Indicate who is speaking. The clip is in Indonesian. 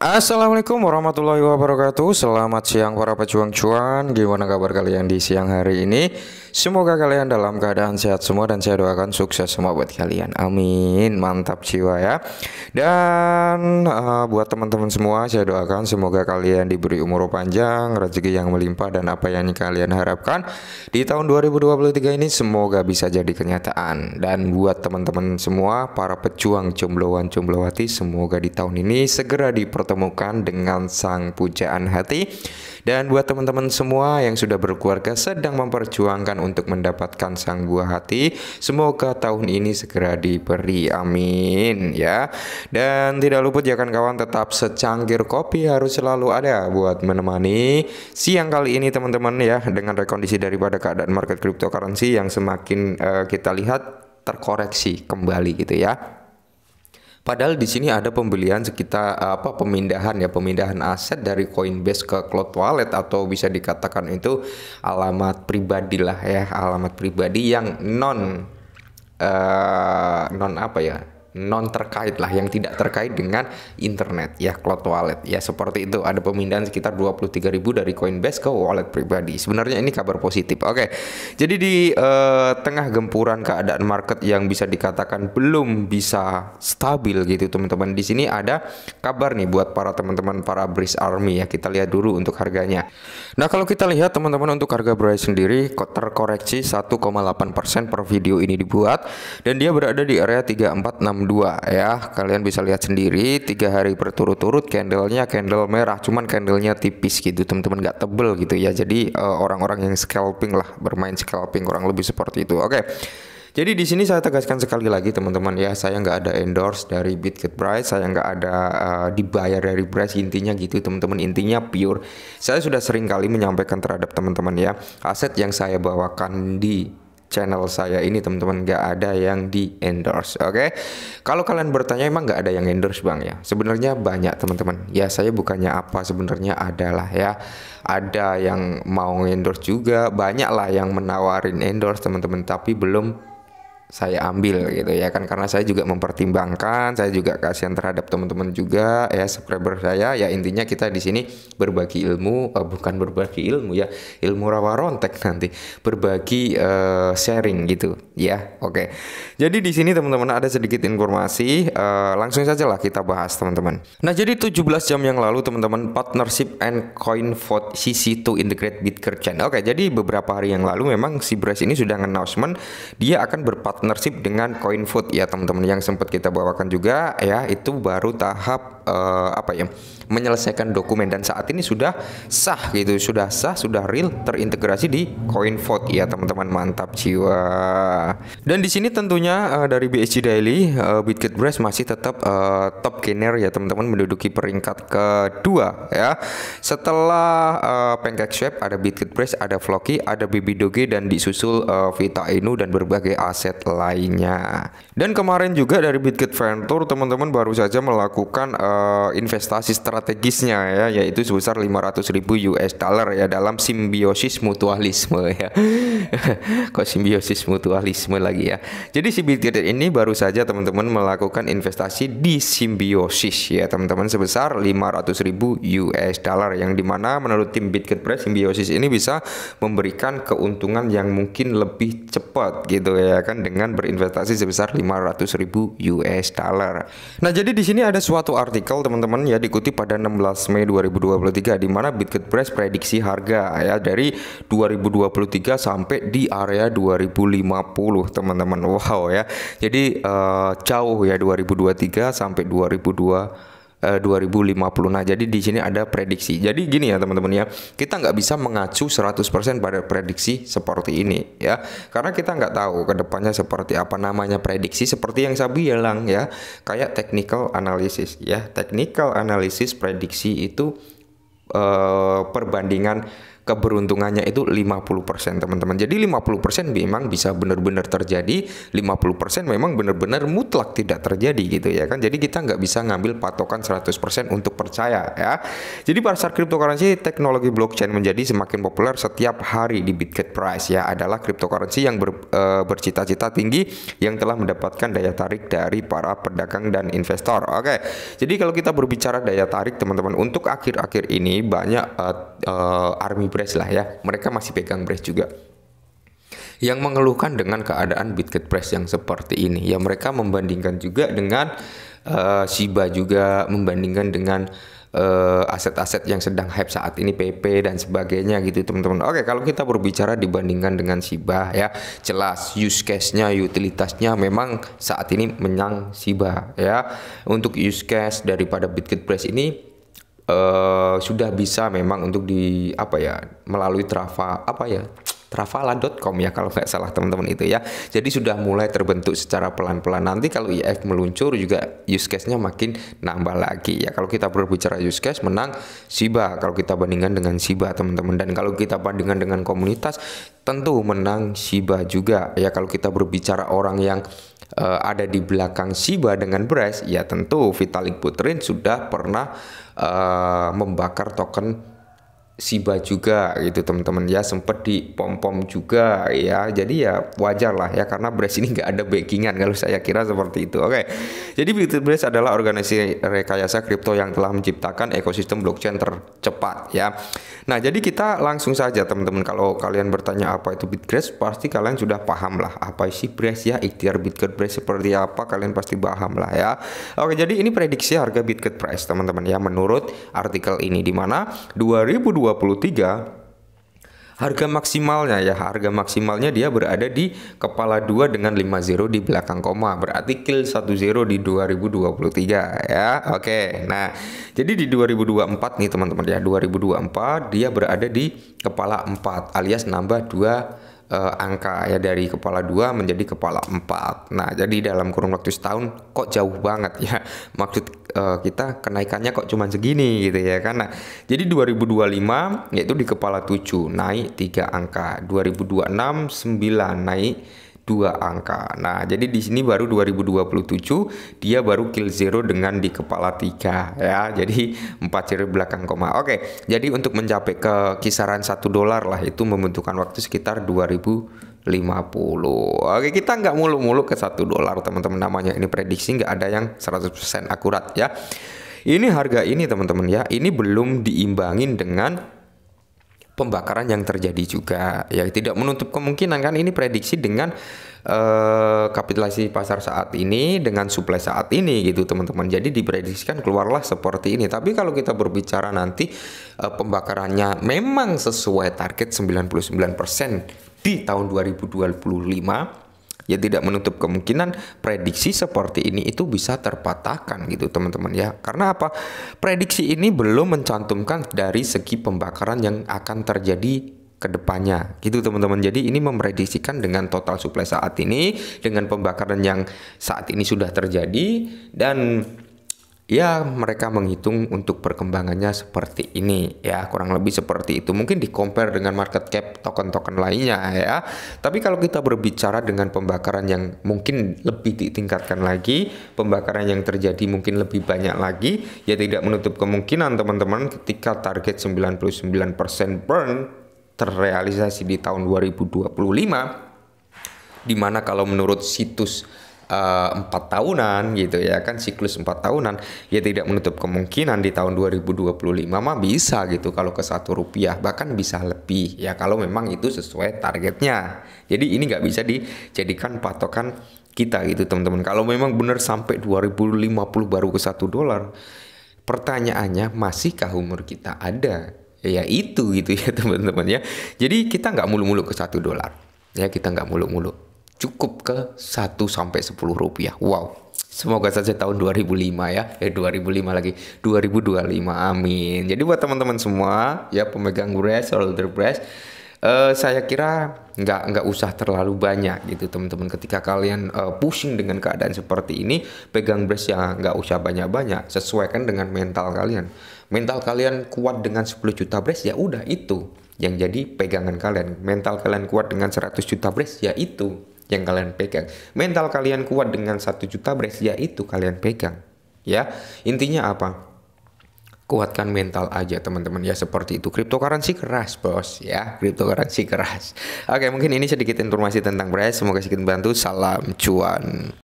Speaker 1: Assalamualaikum warahmatullahi wabarakatuh Selamat siang para pejuang cuan Gimana kabar kalian di siang hari ini Semoga kalian dalam keadaan sehat semua Dan saya doakan sukses semua buat kalian Amin Mantap jiwa ya Dan uh, buat teman-teman semua Saya doakan semoga kalian diberi umur panjang Rezeki yang melimpah Dan apa yang kalian harapkan Di tahun 2023 ini Semoga bisa jadi kenyataan Dan buat teman-teman semua Para pejuang jombloan jomblowati Semoga di tahun ini segera dipertemukan dipertemukan dengan sang pujaan hati. Dan buat teman-teman semua yang sudah berkeluarga sedang memperjuangkan untuk mendapatkan sang buah hati, semoga tahun ini segera diberi. Amin ya. Dan tidak luput ya kan kawan tetap secangkir kopi harus selalu ada buat menemani siang kali ini teman-teman ya dengan rekondisi daripada keadaan market cryptocurrency yang semakin uh, kita lihat terkoreksi kembali gitu ya. Padahal di sini ada pembelian sekitar eh, apa pemindahan ya pemindahan aset dari Coinbase ke Cloud Wallet atau bisa dikatakan itu alamat pribadi lah ya alamat pribadi yang non uh, non apa ya non terkait lah yang tidak terkait dengan internet ya cloud wallet ya seperti itu ada pemindahan sekitar 23.000 dari Coinbase ke wallet pribadi sebenarnya ini kabar positif oke jadi di uh, tengah gempuran keadaan market yang bisa dikatakan belum bisa stabil gitu teman-teman di sini ada kabar nih buat para teman-teman para Breeze Army ya kita lihat dulu untuk harganya nah kalau kita lihat teman-teman untuk harga Breeze sendiri terkoreksi 1,8% per video ini dibuat dan dia berada di area 346 2 ya kalian bisa lihat sendiri tiga hari berturut-turut candlenya candle merah cuman candlenya tipis gitu teman-teman nggak tebel gitu ya jadi eh, orang-orang uh, yang scalping lah bermain scalping kurang lebih seperti itu oke Jadi di sini saya tegaskan sekali lagi teman-teman ya, saya nggak ada endorse dari Bitget Price, saya nggak ada uh, dibayar dari Price, intinya gitu teman-teman, intinya pure. Saya sudah sering kali menyampaikan terhadap teman-teman ya, aset yang saya bawakan di channel saya ini teman-teman nggak ada yang di endorse oke okay? kalau kalian bertanya emang nggak ada yang endorse bang ya sebenarnya banyak teman-teman ya saya bukannya apa sebenarnya adalah ya ada yang mau endorse juga banyaklah yang menawarin endorse teman-teman tapi belum saya ambil gitu ya kan karena saya juga mempertimbangkan saya juga kasihan terhadap teman-teman juga ya subscriber saya ya intinya kita di sini berbagi ilmu eh, bukan berbagi ilmu ya ilmu rawa rontek nanti berbagi eh, sharing gitu ya oke okay. jadi di sini teman-teman ada sedikit informasi eh, langsung saja lah kita bahas teman-teman nah jadi 17 jam yang lalu teman-teman partnership and coin vote cc to integrate Bitcoin oke okay, jadi beberapa hari yang lalu memang si Brace ini sudah announcement dia akan berpart partnership dengan CoinFood ya teman-teman yang sempat kita bawakan juga ya itu baru tahap uh, apa ya menyelesaikan dokumen dan saat ini sudah sah gitu, sudah sah, sudah real terintegrasi di CoinVote ya teman-teman mantap jiwa. Dan di sini tentunya uh, dari BSC Daily uh, Bitget Brass masih tetap uh, top gainer ya teman-teman menduduki peringkat kedua ya. Setelah uh, Pancake Swap ada Bitget Brass, ada Floki, ada Doge dan disusul uh, Vita Inu dan berbagai aset lainnya. Dan kemarin juga dari Bitget Venture teman-teman baru saja melakukan uh, investasi strategi strategisnya ya yaitu sebesar 500.000 US dollar ya dalam simbiosis mutualisme ya. Kok simbiosis mutualisme lagi ya. Jadi si CBT ini baru saja teman-teman melakukan investasi di simbiosis ya teman-teman sebesar 500.000 US dollar yang dimana menurut tim Bitcoin simbiosis ini bisa memberikan keuntungan yang mungkin lebih cepat gitu ya kan dengan berinvestasi sebesar 500.000 US dollar. Nah, jadi di sini ada suatu artikel teman-teman ya dikutip pada pada 16 Mei 2023 di mana Bitcoin Price prediksi harga ya dari 2023 sampai di area 2050 teman-teman. Wow ya. Jadi uh, jauh ya 2023 sampai 2020 2050. Eh, nah, jadi di sini ada prediksi. Jadi gini ya teman-teman ya, kita nggak bisa mengacu 100% pada prediksi seperti ini ya, karena kita nggak tahu kedepannya seperti apa namanya prediksi seperti yang saya bilang ya, kayak technical analysis ya, technical analysis prediksi itu uh, perbandingan keberuntungannya itu 50% teman-teman. Jadi 50% memang bisa benar-benar terjadi, 50% memang benar-benar mutlak tidak terjadi gitu ya kan. Jadi kita nggak bisa ngambil patokan 100% untuk percaya ya. Jadi pasar cryptocurrency teknologi blockchain menjadi semakin populer setiap hari di Bitget Price ya adalah cryptocurrency yang ber, e, bercita-cita tinggi yang telah mendapatkan daya tarik dari para pedagang dan investor. Oke. Jadi kalau kita berbicara daya tarik teman-teman untuk akhir-akhir ini banyak e, e, army lah ya. Mereka masih pegang Brace juga yang mengeluhkan dengan keadaan Bitget Press yang seperti ini. Ya mereka membandingkan juga dengan uh, Shiba juga membandingkan dengan eh, aset-aset uh, yang sedang hype saat ini PP dan sebagainya gitu teman-teman. Oke, kalau kita berbicara dibandingkan dengan Shiba ya, jelas use case-nya, utilitasnya memang saat ini menyang Shiba ya. Untuk use case daripada Bitget Press ini uh, sudah bisa memang untuk di apa ya melalui Trava apa ya Travala.com ya kalau nggak salah teman-teman itu ya. Jadi sudah mulai terbentuk secara pelan-pelan. Nanti kalau IF e meluncur juga use case-nya makin nambah lagi ya. Kalau kita berbicara use case menang Shiba kalau kita bandingkan dengan Shiba teman-teman dan kalau kita bandingkan dengan komunitas tentu menang Shiba juga ya kalau kita berbicara orang yang uh, ada di belakang Shiba dengan Brace, ya tentu Vitalik Buterin sudah pernah uh, membakar token Siba juga gitu teman-teman ya sempet di pom pom juga ya jadi ya wajar lah ya karena Brace ini nggak ada backingan kalau saya kira seperti itu oke okay. jadi Bitcoin Brace adalah organisasi rekayasa kripto yang telah menciptakan ekosistem blockchain tercepat ya nah jadi kita langsung saja teman-teman kalau kalian bertanya apa itu Bitgrace pasti kalian sudah paham lah apa sih Brace ya ikhtiar Bitcoin Brace seperti apa kalian pasti paham lah ya oke jadi ini prediksi harga Bitcoin Price teman-teman ya menurut artikel ini di mana 2020 2023 harga maksimalnya ya harga maksimalnya dia berada di kepala 2 dengan 50 di belakang koma berarti kill 10 di 2023 ya oke nah jadi di 2024 nih teman-teman ya 2024 dia berada di kepala 4 alias nambah 2 uh, angka ya dari kepala dua menjadi kepala empat. Nah, jadi dalam kurun waktu setahun kok jauh banget ya. Maksud uh, kita kenaikannya kok cuma segini gitu ya karena jadi 2025 yaitu di kepala tujuh naik tiga angka, 2026 9 naik dua angka. Nah, jadi di sini baru 2027 dia baru kill zero dengan di kepala tiga ya. Jadi empat ciri belakang koma. Oke, jadi untuk mencapai ke kisaran satu dolar lah itu membutuhkan waktu sekitar 2000 50. Oke, kita nggak mulu-mulu ke satu dolar, teman-teman. Namanya ini prediksi nggak ada yang 100% akurat ya. Ini harga ini, teman-teman ya. Ini belum diimbangin dengan pembakaran yang terjadi juga. Ya tidak menutup kemungkinan kan ini prediksi dengan eh, kapitalisasi pasar saat ini dengan suplai saat ini gitu teman-teman. Jadi diprediksikan keluarlah seperti ini. Tapi kalau kita berbicara nanti eh, pembakarannya memang sesuai target 99% di tahun 2025 ya tidak menutup kemungkinan prediksi seperti ini itu bisa terpatahkan gitu teman-teman ya. Karena apa? Prediksi ini belum mencantumkan dari segi pembakaran yang akan terjadi kedepannya gitu teman-teman jadi ini memprediksikan dengan total suplai saat ini dengan pembakaran yang saat ini sudah terjadi dan ya mereka menghitung untuk perkembangannya seperti ini ya kurang lebih seperti itu mungkin di compare dengan market cap token-token lainnya ya tapi kalau kita berbicara dengan pembakaran yang mungkin lebih ditingkatkan lagi pembakaran yang terjadi mungkin lebih banyak lagi ya tidak menutup kemungkinan teman-teman ketika target 99% burn terrealisasi di tahun 2025 dimana kalau menurut situs Eh, empat uh, tahunan gitu ya kan siklus empat tahunan ya tidak menutup kemungkinan di tahun 2025 mah bisa gitu kalau ke satu rupiah bahkan bisa lebih ya kalau memang itu sesuai targetnya jadi ini nggak bisa dijadikan patokan kita gitu teman-teman kalau memang benar sampai 2050 baru ke satu dolar pertanyaannya masihkah umur kita ada ya itu gitu ya teman-teman ya jadi kita nggak mulu-mulu ke satu dolar ya kita nggak mulu-mulu cukup ke 1 sampai 10 rupiah. Wow. Semoga saja tahun 2005 ya, eh 2005 lagi, 2025 amin. Jadi buat teman-teman semua ya pemegang brass, holder brass, uh, eh, saya kira nggak nggak usah terlalu banyak gitu teman-teman ketika kalian uh, eh, pushing dengan keadaan seperti ini pegang brace ya nggak usah banyak-banyak sesuaikan dengan mental kalian mental kalian kuat dengan 10 juta brace ya udah itu yang jadi pegangan kalian mental kalian kuat dengan 100 juta brace ya itu yang kalian pegang. Mental kalian kuat dengan satu juta brace ya itu kalian pegang. Ya, intinya apa? Kuatkan mental aja teman-teman ya seperti itu. Cryptocurrency keras bos ya, cryptocurrency keras. Oke mungkin ini sedikit informasi tentang brace. Semoga sedikit bantu Salam cuan.